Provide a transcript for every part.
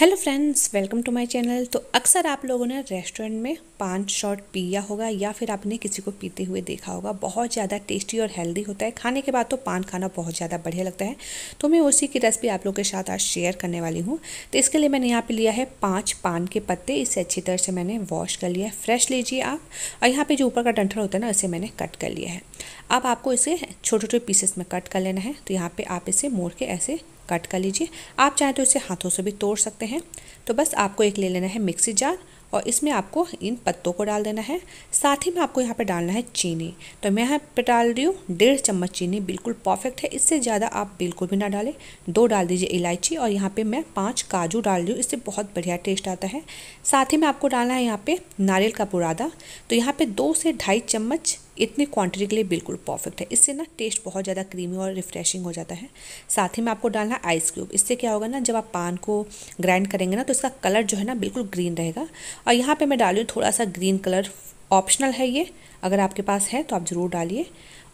hello friends welcome to my channel तो अक्सर आप लोगों ने रेस्टोरेंट में पान शॉट पिया होगा या फिर आपने किसी को पीते हुए देखा होगा बहुत ज़्यादा टेस्टी और हेल्दी होता है खाने के बाद तो पान खाना बहुत ज़्यादा बढ़िया लगता है तो मैं उसी की रेसिपी आप लोगों के साथ आज शेयर करने वाली हूँ तो इसके लिए मैंने यहाँ पर लिया है पाँच पान के पत्ते इसे अच्छी तरह से मैंने वॉश कर लिया है फ्रेश लीजिए आप और यहाँ पर जो ऊपर का डंठल होता है ना उसे मैंने कट कर लिया है अब आपको इसे छोटे छोटे पीसेस में कट कर लेना है तो यहाँ पे आप इसे मोड़ के ऐसे कट कर लीजिए आप चाहें तो इसे हाथों से भी तोड़ सकते हैं तो बस आपको एक ले लेना है मिक्सी जार और इसमें आपको इन पत्तों को डाल देना है साथ ही में आपको यहाँ पे डालना है चीनी तो मैं यहाँ पे डाल रही हूँ डेढ़ चम्मच चीनी बिल्कुल परफेक्ट है इससे ज़्यादा आप बिल्कुल भी ना डालें दो डाल दीजिए इलायची और यहाँ पे मैं पांच काजू डाल रही हूँ इससे बहुत बढ़िया टेस्ट आता है साथ ही में आपको डालना है यहाँ पर नारियल का बुरादा तो यहाँ पर दो से ढाई चम्मच इतने क्वांटिटी के लिए बिल्कुल परफेक्ट है इससे ना टेस्ट बहुत ज़्यादा क्रीमी और रिफ्रेशिंग हो जाता है साथ ही में आपको डालना आइस क्यूब इससे क्या होगा ना जब आप पान को ग्राइंड करेंगे ना तो इसका कलर जो है ना बिल्कुल ग्रीन रहेगा और यहाँ पर मैं डाली हूँ थोड़ा सा ग्रीन कलर ऑप्शनल है ये अगर आपके पास है तो आप ज़रूर डालिए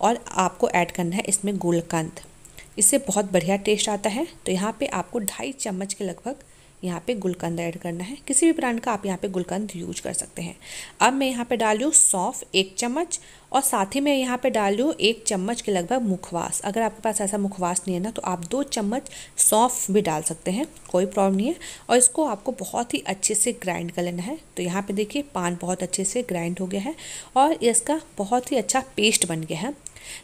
और आपको ऐड करना है इसमें गुलकंद इससे बहुत बढ़िया टेस्ट आता है तो यहाँ पे आपको ढाई चम्मच के लगभग यहाँ पे गुलकंद ऐड करना है किसी भी ब्रांड का आप यहाँ पे गुलकंद यूज कर सकते हैं अब मैं यहाँ पे लूँ सौंफ एक चम्मच और साथ ही मैं यहाँ पे लूँ एक चम्मच के लगभग मुखवास अगर आपके पास ऐसा मुखवास नहीं है ना तो आप दो चम्मच सौंफ भी डाल सकते हैं कोई प्रॉब्लम नहीं है और इसको आपको बहुत ही अच्छे से ग्राइंड कर लेना है तो यहाँ पर देखिए पान बहुत अच्छे से ग्राइंड हो गया है और इसका बहुत ही अच्छा पेस्ट बन गया है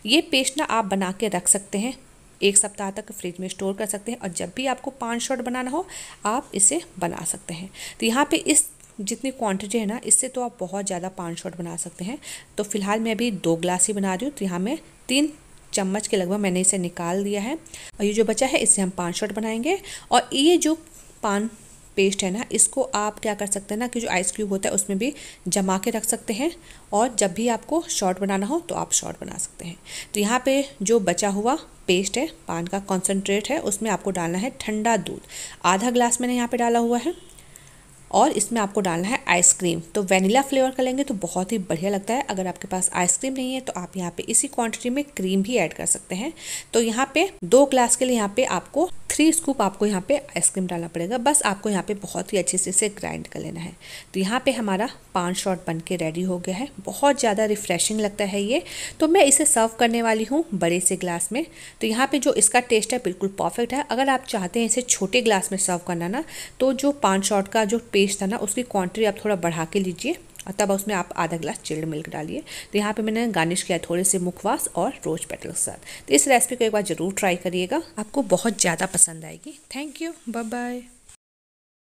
ये पेस्ट ना आप बना के रख सकते हैं एक सप्ताह तक फ्रिज में स्टोर कर सकते हैं और जब भी आपको पान शॉट बनाना हो आप इसे बना सकते हैं तो यहाँ पे इस जितनी क्वांटिटी है ना इससे तो आप बहुत ज़्यादा पान शॉट बना सकते हैं तो फिलहाल मैं अभी दो ग्लास ही बना रही हूँ तो यहाँ मैं तीन चम्मच के लगभग मैंने इसे निकाल दिया है और ये जो बचा है इससे हम पान शॉट बनाएंगे और ये जो पान पेस्ट है ना इसको आप क्या कर सकते हैं ना कि जो आइस क्यूब होता है उसमें भी जमा के रख सकते हैं और जब भी आपको शॉर्ट बनाना हो तो आप शॉर्ट बना सकते हैं तो यहाँ पे जो बचा हुआ पेस्ट है पान का कॉन्सेंट्रेट है उसमें आपको डालना है ठंडा दूध आधा ग्लास मैंने यहाँ पर डाला हुआ है और इसमें आपको डालना है आइसक्रीम तो वेनिला फ्लेवर का लेंगे तो बहुत ही बढ़िया लगता है अगर आपके पास आइसक्रीम नहीं है तो आप यहाँ पे इसी क्वांटिटी में क्रीम भी ऐड कर सकते हैं तो यहाँ पे दो ग्लास के लिए यहाँ पे आपको थ्री स्कूप आपको यहाँ पे आइसक्रीम डालना पड़ेगा बस आपको यहाँ पे बहुत ही अच्छे से इसे ग्राइंड कर लेना है तो यहाँ पे हमारा पान शॉट बन के रेडी हो गया है बहुत ज़्यादा रिफ्रेशिंग लगता है ये तो मैं इसे सर्व करने वाली हूँ बड़े से ग्लास में तो यहाँ पर जो इसका टेस्ट है बिल्कुल परफेक्ट है अगर आप चाहते हैं इसे छोटे ग्लास में सर्व करना ना तो जो पान शॉट का जो पेस्ट था ना उसकी क्वान्टिटी आप थोड़ा बढ़ा के लीजिए और तब उसमें आप आधा गिलास चिल्ड मिल्क डालिए तो यहाँ पे मैंने गार्निश किया थोड़े से मुखवास और रोज पेटल के साथ तो इस रेसिपी को एक बार ज़रूर ट्राई करिएगा आपको बहुत ज़्यादा पसंद आएगी थैंक यू बाय बाय